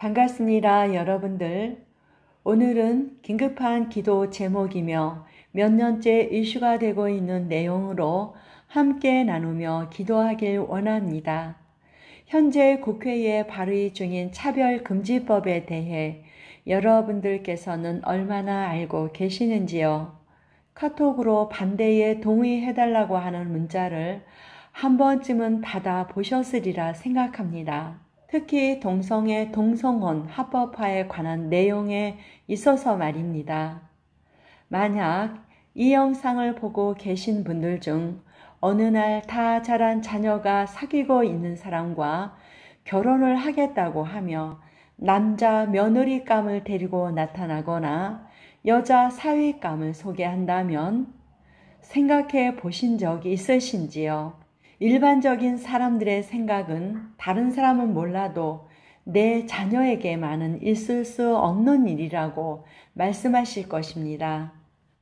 반갑습니다, 여러분들. 오늘은 긴급한 기도 제목이며 몇 년째 이슈가 되고 있는 내용으로 함께 나누며 기도하길 원합니다. 현재 국회에 발의 중인 차별금지법에 대해 여러분들께서는 얼마나 알고 계시는지요? 카톡으로 반대에 동의해달라고 하는 문자를 한 번쯤은 받아 보셨으리라 생각합니다. 특히 동성애 동성혼 합법화에 관한 내용에 있어서 말입니다. 만약 이 영상을 보고 계신 분들 중 어느 날 다 자란 자녀가 사귀고 있는 사람과 결혼을 하겠다고 하며 남자 며느리감을 데리고 나타나거나 여자 사위감을 소개한다면 생각해 보신 적이 있으신지요? 일반적인 사람들의 생각은 다른 사람은 몰라도 내 자녀에게만은 있을 수 없는 일이라고 말씀하실 것입니다.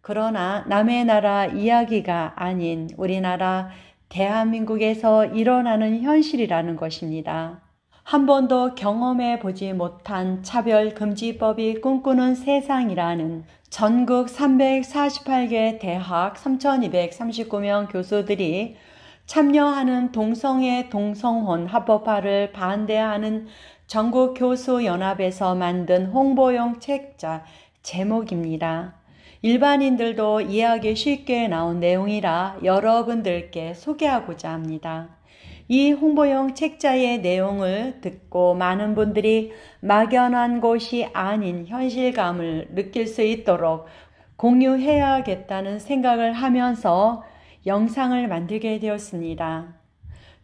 그러나 남의 나라 이야기가 아닌 우리나라 대한민국에서 일어나는 현실이라는 것입니다. 한 번도 경험해 보지 못한 차별금지법이 꿈꾸는 세상이라는 전국 348개 대학 3,239명 교수들이 참여하는 동성애 동성혼 합법화를 반대하는 전국교수연합에서 만든 홍보용 책자 제목입니다. 일반인들도 이해하기 쉽게 나온 내용이라 여러분들께 소개하고자 합니다. 이 홍보용 책자의 내용을 듣고 많은 분들이 막연한 것이 아닌 현실감을 느낄 수 있도록 공유해야겠다는 생각을 하면서 영상을 만들게 되었습니다.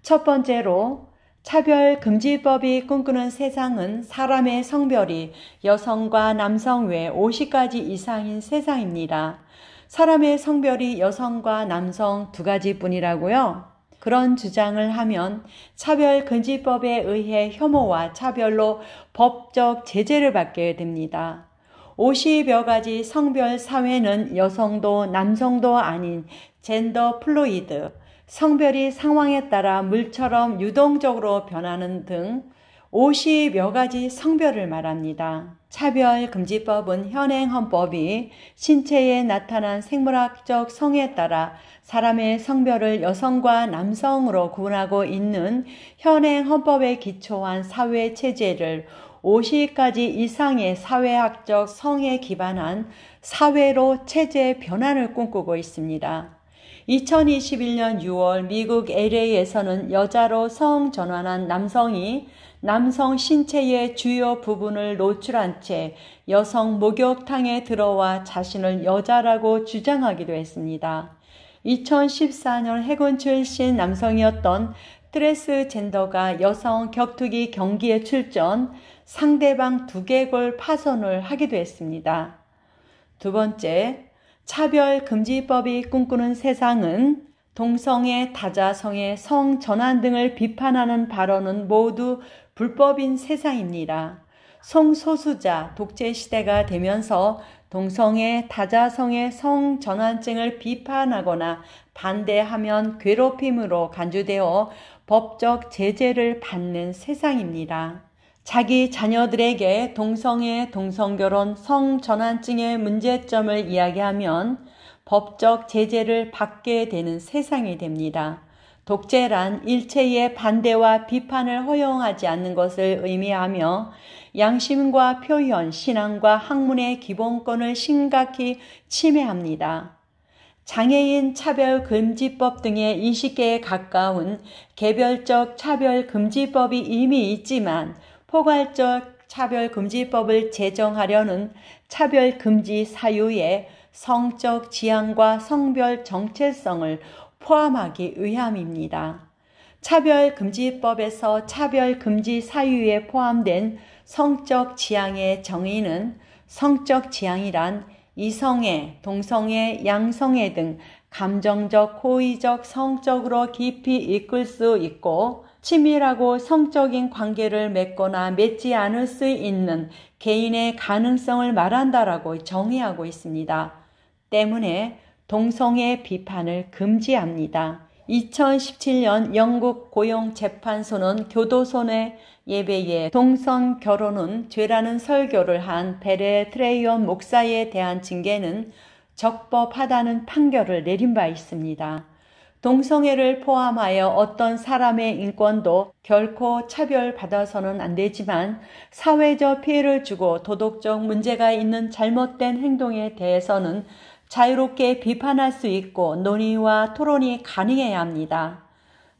첫 번째로 차별 금지법이 꿈꾸는 세상은 사람의 성별이 여성과 남성 외 50가지 이상인 세상입니다. 사람의 성별이 여성과 남성 두 가지뿐이라고요. 그런 주장을 하면 차별 금지법에 의해 혐오와 차별로 법적 제재를 받게 됩니다. 50여 가지 성별 사회는 여성도 남성도 아닌 젠더 플로이드, 성별이 상황에 따라 물처럼 유동적으로 변하는 등 50여 가지 성별을 말합니다. 차별금지법은 현행 헌법이 신체에 나타난 생물학적 성에 따라 사람의 성별을 여성과 남성으로 구분하고 있는 현행 헌법에 기초한 사회 체제를 5 0까지 이상의 사회학적 성에 기반한 사회로 체제의 변환을 꿈꾸고 있습니다. 2021년 6월 미국 LA에서는 여자로 성 전환한 남성이 남성 신체의 주요 부분을 노출한 채 여성 목욕탕에 들어와 자신을 여자라고 주장하기도 했습니다. 2014년 해군 출신 남성이었던 트레스 젠더가 여성 격투기 경기에 출전, 상대방 두개골 파손을 하기도 했습니다. 두 번째, 차별금지법이 꿈꾸는 세상은 동성애, 다자성애, 성전환 등을 비판하는 발언은 모두 불법인 세상입니다. 성소수자 독재 시대가 되면서 동성애, 다자성애, 성전환증을 비판하거나 반대하면 괴롭힘으로 간주되어 법적 제재를 받는 세상입니다. 자기 자녀들에게 동성애, 동성결혼, 성전환증의 문제점을 이야기하면 법적 제재를 받게 되는 세상이 됩니다. 독재란 일체의 반대와 비판을 허용하지 않는 것을 의미하며 양심과 표현, 신앙과 학문의 기본권을 심각히 침해합니다. 장애인 차별금지법 등의 2식개에 가까운 개별적 차별금지법이 이미 있지만 포괄적 차별금지법을 제정하려는 차별금지 사유에 성적 지향과 성별 정체성을 포함하기 위함입니다. 차별금지법에서 차별금지 사유에 포함된 성적 지향의 정의는 성적 지향이란 이성애, 동성애, 양성애 등 감정적, 호의적, 성적으로 깊이 이끌 수 있고 치밀하고 성적인 관계를 맺거나 맺지 않을 수 있는 개인의 가능성을 말한다라고 정의하고 있습니다. 때문에 동성애 비판을 금지합니다. 2017년 영국 고용재판소는 교도소내 예배에 동성 결혼은 죄라는 설교를 한 베레 트레이온 목사에 대한 징계는 적법하다는 판결을 내린 바 있습니다. 동성애를 포함하여 어떤 사람의 인권도 결코 차별받아서는 안 되지만 사회적 피해를 주고 도덕적 문제가 있는 잘못된 행동에 대해서는 자유롭게 비판할 수 있고 논의와 토론이 가능해야 합니다.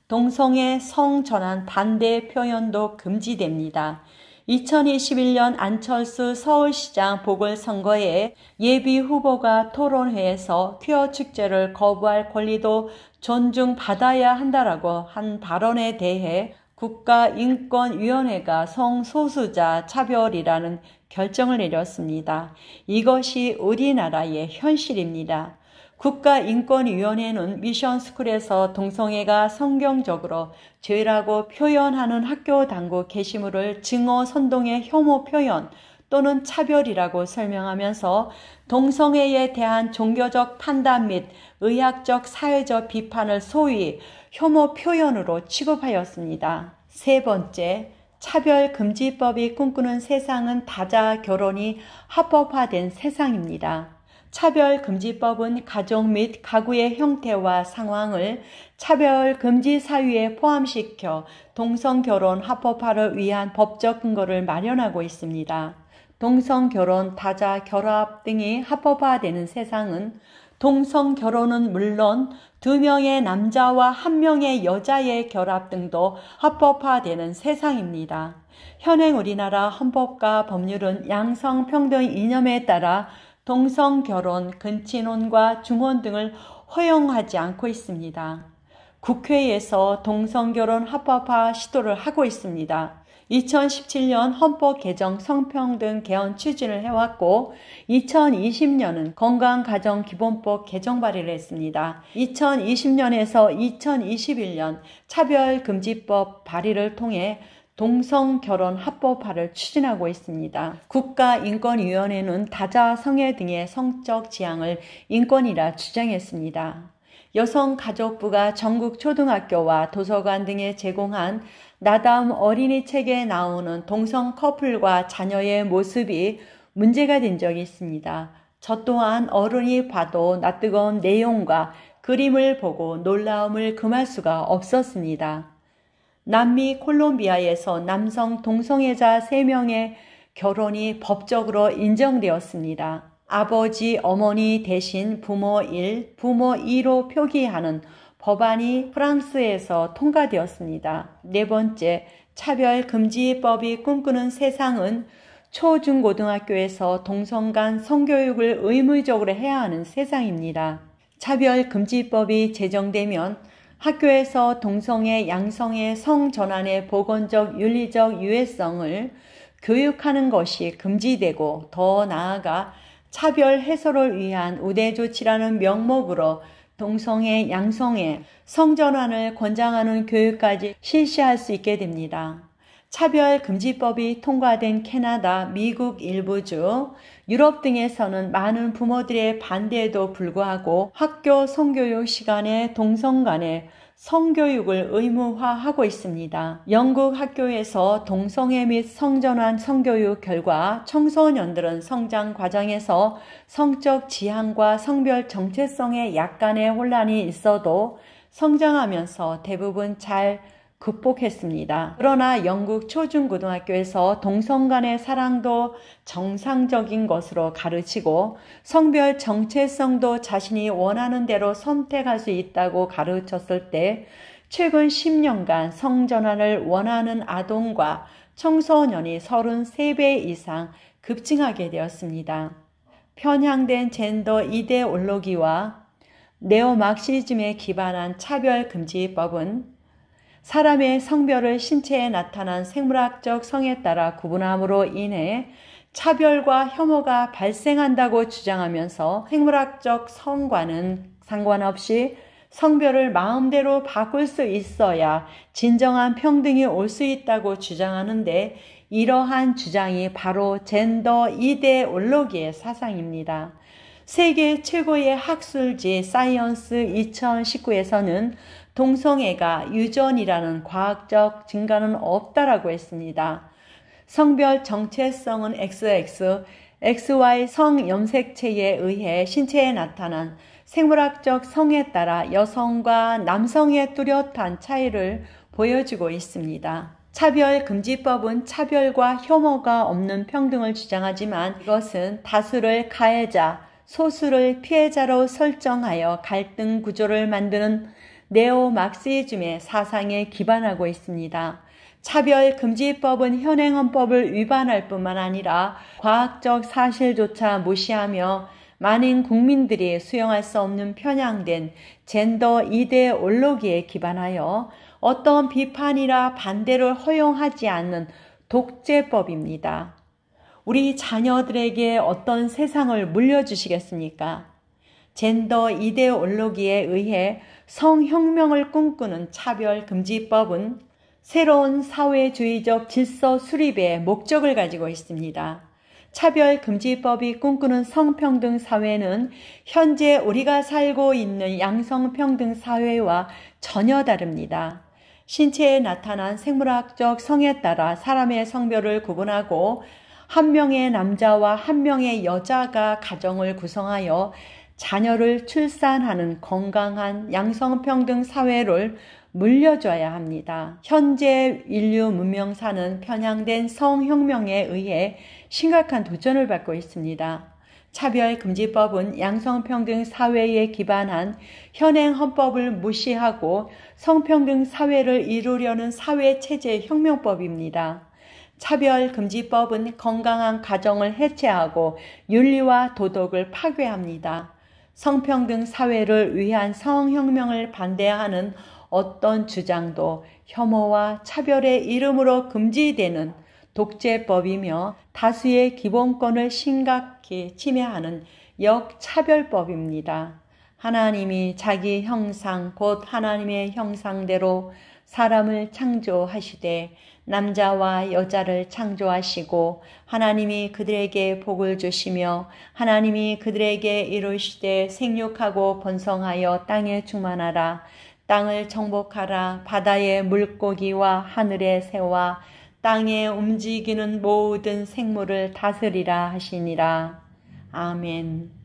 동성애 성전환 반대 표현도 금지됩니다. 2021년 안철수 서울시장 보궐선거에 예비 후보가 토론회에서 퀴어 축제를 거부할 권리도 존중받아야 한다라고 한 발언에 대해 국가인권위원회가 성소수자 차별이라는 결정을 내렸습니다. 이것이 우리나라의 현실입니다. 국가인권위원회는 미션스쿨에서 동성애가 성경적으로 죄라고 표현하는 학교 당국 게시물을 증오 선동의 혐오 표현 또는 차별이라고 설명하면서 동성애에 대한 종교적 판단 및 의학적 사회적 비판을 소위 혐오 표현으로 취급하였습니다. 세 번째, 차별금지법이 꿈꾸는 세상은 다자 결혼이 합법화된 세상입니다. 차별금지법은 가족 및 가구의 형태와 상황을 차별금지 사유에 포함시켜 동성결혼 합법화를 위한 법적 근거를 마련하고 있습니다. 동성결혼, 다자결합 등이 합법화되는 세상은 동성 결혼은 물론 두 명의 남자와 한 명의 여자의 결합 등도 합법화되는 세상입니다. 현행 우리나라 헌법과 법률은 양성평등 이념에 따라 동성 결혼, 근친혼과 중혼 등을 허용하지 않고 있습니다. 국회에서 동성 결혼 합법화 시도를 하고 있습니다. 2017년 헌법 개정 성평등 개헌 추진을 해왔고 2020년은 건강가정기본법 개정 발의를 했습니다. 2020년에서 2021년 차별금지법 발의를 통해 동성 결혼 합법화를 추진하고 있습니다. 국가인권위원회는 다자 성애 등의 성적 지향을 인권이라 주장했습니다. 여성가족부가 전국 초등학교와 도서관 등에 제공한 나담 다 어린이 책에 나오는 동성 커플과 자녀의 모습이 문제가 된 적이 있습니다. 저 또한 어른이 봐도 낯뜨거운 내용과 그림을 보고 놀라움을 금할 수가 없었습니다. 남미 콜롬비아에서 남성 동성애자 3명의 결혼이 법적으로 인정되었습니다. 아버지, 어머니 대신 부모 1, 부모 2로 표기하는 법안이 프랑스에서 통과되었습니다. 네 번째, 차별금지법이 꿈꾸는 세상은 초중고등학교에서 동성 간 성교육을 의무적으로 해야 하는 세상입니다. 차별금지법이 제정되면 학교에서 동성애, 양성애, 성전환의 보건적, 윤리적 유해성을 교육하는 것이 금지되고 더 나아가 차별 해소를 위한 우대 조치라는 명목으로 동성애, 양성애, 성전환을 권장하는 교육까지 실시할 수 있게 됩니다. 차별금지법이 통과된 캐나다, 미국 일부주, 유럽 등에서는 많은 부모들의 반대에도 불구하고 학교 성교육 시간에 동성 간의 성교육을 의무화하고 있습니다. 영국 학교에서 동성애 및 성전환 성교육 결과 청소년들은 성장 과정에서 성적 지향과 성별 정체성에 약간의 혼란이 있어도 성장하면서 대부분 잘 극복했습니다. 그러나 영국 초중고등학교에서 동성 간의 사랑도 정상적인 것으로 가르치고 성별 정체성도 자신이 원하는 대로 선택할 수 있다고 가르쳤을 때 최근 10년간 성전환을 원하는 아동과 청소년이 33배 이상 급증하게 되었습니다. 편향된 젠더 이데올로기와 네오막시즘에 기반한 차별금지법은 사람의 성별을 신체에 나타난 생물학적 성에 따라 구분함으로 인해 차별과 혐오가 발생한다고 주장하면서 생물학적 성과는 상관없이 성별을 마음대로 바꿀 수 있어야 진정한 평등이 올 수 있다고 주장하는데 이러한 주장이 바로 젠더 이데올로기의 사상입니다. 세계 최고의 학술지 사이언스 2019에서는 동성애가 유전이라는 과학적 증가는 없다라고 했습니다. 성별 정체성은 XX, XY 성 염색체에 의해 신체에 나타난 생물학적 성에 따라 여성과 남성의 뚜렷한 차이를 보여주고 있습니다. 차별금지법은 차별과 혐오가 없는 평등을 주장하지만 이것은 다수를 가해자, 소수를 피해자로 설정하여 갈등 구조를 만드는 네오 막시즘의 사상에 기반하고 있습니다. 차별 금지법은 현행 헌법을 위반할 뿐만 아니라 과학적 사실조차 무시하며 많은 국민들이 수용할 수 없는 편향된 젠더 이데 올로기에 기반하여 어떤 비판이라 반대를 허용하지 않는 독재법입니다. 우리 자녀들에게 어떤 세상을 물려주시겠습니까? 젠더 이데올로기에 의해 성혁명을 꿈꾸는 차별금지법은 새로운 사회주의적 질서 수립의 목적을 가지고 있습니다. 차별금지법이 꿈꾸는 성평등 사회는 현재 우리가 살고 있는 양성평등 사회와 전혀 다릅니다. 신체에 나타난 생물학적 성에 따라 사람의 성별을 구분하고 한 명의 남자와 한 명의 여자가 가정을 구성하여 자녀를 출산하는 건강한 양성평등 사회를 물려줘야 합니다. 현재 인류 문명사는 편향된 성혁명에 의해 심각한 도전을 받고 있습니다. 차별금지법은 양성평등 사회에 기반한 현행 헌법을 무시하고 성평등 사회를 이루려는 사회체제 혁명법입니다. 차별금지법은 건강한 가정을 해체하고 윤리와 도덕을 파괴합니다. 성평등 사회를 위한 성혁명을 반대하는 어떤 주장도 혐오와 차별의 이름으로 금지되는 독재법이며 다수의 기본권을 심각히 침해하는 역차별법입니다. 하나님이 자기 형상, 곧 하나님의 형상대로 사람을 창조하시되 남자와 여자를 창조하시고 하나님이 그들에게 복을 주시며 하나님이 그들에게 이르시되 생육하고 번성하여 땅에 충만하라 땅을 정복하라 바다의 물고기와 하늘의 새와 땅에 움직이는 모든 생물을 다스리라 하시니라 아멘.